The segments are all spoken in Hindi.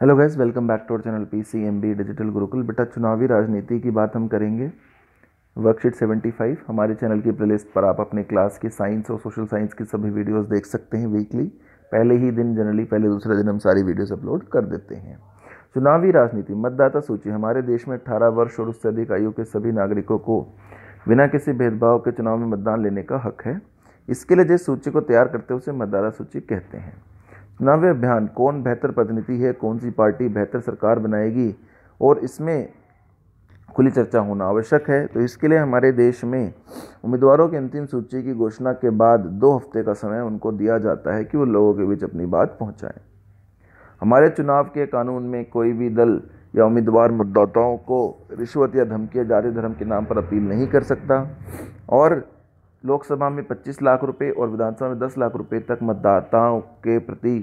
Hello guys welcome back to our channel P C M B digital Gurukul बेटा चुनावी राजनीति की बात हम करेंगे वर्कशीट 75 हमारे चैनल की प्लेलिस्ट पर आप अपने क्लास की साइंस और सोशल साइंस की सभी वीडियोस देख सकते हैं वीकली पहले ही दिन जनरली पहले दूसरे दिन हम सारी वीडियोस अपलोड कर देते हैं चुनावी राजनीति मतदाता सूची हमारे देश में अठारह वर्ष और उससे अधिक आयु के सभी नागरिकों को बिना किसी भेदभाव के चुनाव में मतदान लेने का हक है इसके लिए जिस सूची को तैयार करते हैं उसे मतदाता सूची कहते हैं नव्य अभियान कौन बेहतर प्रतिनिधि है कौन सी पार्टी बेहतर सरकार बनाएगी और इसमें खुली चर्चा होना आवश्यक है तो इसके लिए हमारे देश में उम्मीदवारों की अंतिम सूची की घोषणा के बाद दो हफ्ते का समय उनको दिया जाता है कि वो लोगों के बीच अपनी बात पहुंचाएं। हमारे चुनाव के कानून में कोई भी दल या उम्मीदवार मतदाताओं को रिश्वत या धमकी या जारी धर्म के नाम पर अपील नहीं कर सकता और लोकसभा में 25 लाख रुपए और विधानसभा में 10 लाख रुपए तक मतदाताओं के प्रति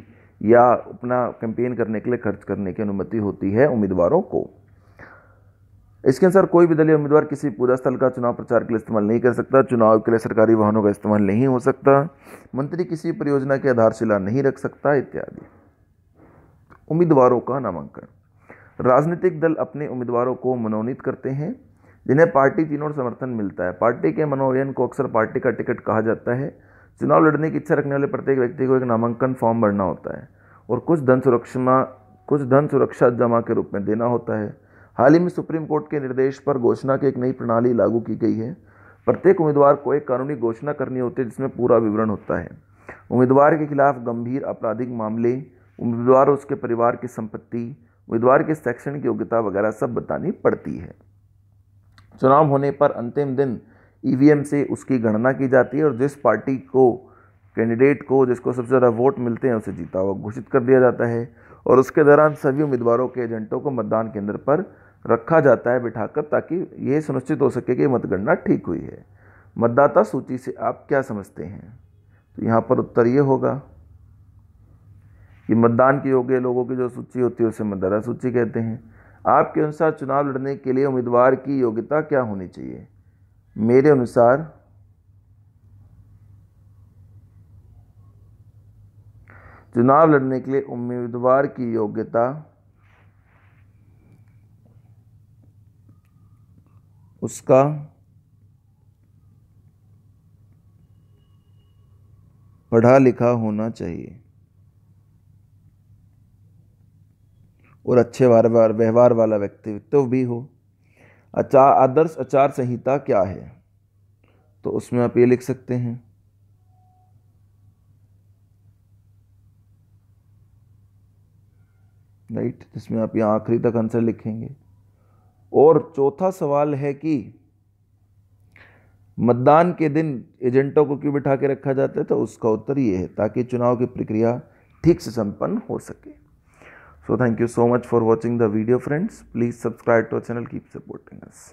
या अपना कैंपेन करने के लिए खर्च करने की अनुमति होती है उम्मीदवारों को इसके अनुसार कोई भी दलीय उम्मीदवार किसी पूजा स्थल का चुनाव प्रचार के लिए इस्तेमाल नहीं कर सकता चुनाव के लिए सरकारी वाहनों का इस्तेमाल नहीं हो सकता मंत्री किसी परियोजना की आधारशिला नहीं रख सकता इत्यादि उम्मीदवारों का नामांकन राजनीतिक दल अपने उम्मीदवारों को मनोनीत करते हैं जिन्हें पार्टी चिन्ह और समर्थन मिलता है पार्टी के मनोयन को अक्सर पार्टी का टिकट कहा जाता है चुनाव लड़ने की इच्छा रखने वाले प्रत्येक व्यक्ति को एक नामांकन फॉर्म भरना होता है और कुछ धन सुरक्षा कुछ धन सुरक्षा जमा के रूप में देना होता है हाल ही में सुप्रीम कोर्ट के निर्देश पर घोषणा की एक नई प्रणाली लागू की गई है प्रत्येक उम्मीदवार को एक कानूनी घोषणा करनी होती है जिसमें पूरा विवरण होता है उम्मीदवार के खिलाफ गंभीर आपराधिक मामले उम्मीदवार और उसके परिवार की संपत्ति उम्मीदवार के शैक्षणिक योग्यता वगैरह सब बतानी पड़ती है चुनाव होने पर अंतिम दिन ईवीएम से उसकी गणना की जाती है और जिस पार्टी को कैंडिडेट को जिसको सबसे ज़्यादा वोट मिलते हैं उसे जीता हुआ घोषित कर दिया जाता है और उसके दौरान सभी उम्मीदवारों के एजेंटों को मतदान केंद्र पर रखा जाता है बिठाकर ताकि ये सुनिश्चित हो सके कि मतगणना ठीक हुई है मतदाता सूची से आप क्या समझते हैं तो यहाँ पर उत्तर ये होगा कि मतदान के योग्य लोगों की जो सूची होती है उसे मतदाता सूची कहते हैं आपके अनुसार चुनाव लड़ने के लिए उम्मीदवार की योग्यता क्या होनी चाहिए मेरे अनुसार चुनाव लड़ने के लिए उम्मीदवार की योग्यता उसका पढ़ा लिखा होना चाहिए और अच्छे व्यवहार वाला व्यक्तित्व भी हो अचार आदर्श आचार संहिता क्या है तो उसमें आप ये लिख सकते हैं राइट जिसमें आप यहाँ आखिरी तक आंसर लिखेंगे और चौथा सवाल है कि मतदान के दिन एजेंटों को क्यों बिठा के रखा जाता है तो उसका उत्तर ये है ताकि चुनाव की प्रक्रिया ठीक से संपन्न हो सके So thank you so much for watching the video friends. Please subscribe to our channel. Keep supporting us.